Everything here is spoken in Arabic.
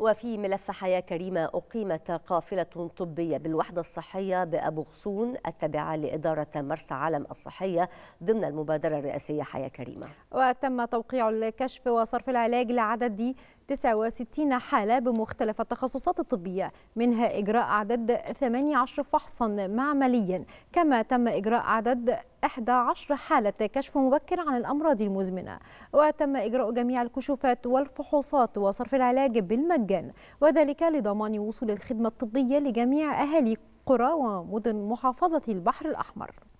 وفي ملف حياة كريمة أقيمت قافلة طبية بالوحدة الصحية بأبو غصون التابعة لإدارة مرسى علم الصحية ضمن المبادرة الرئاسية حياة كريمة وتم توقيع الكشف وصرف العلاج لعدد 69 حالة بمختلف التخصصات الطبية منها إجراء عدد 18 فحصا معمليا كما تم إجراء عدد 11 حالة كشف مبكر عن الأمراض المزمنة وتم إجراء جميع الكشوفات والفحوصات وصرف العلاج بالمجان وذلك لضمان وصول الخدمة الطبية لجميع أهالي قرى ومدن محافظة البحر الأحمر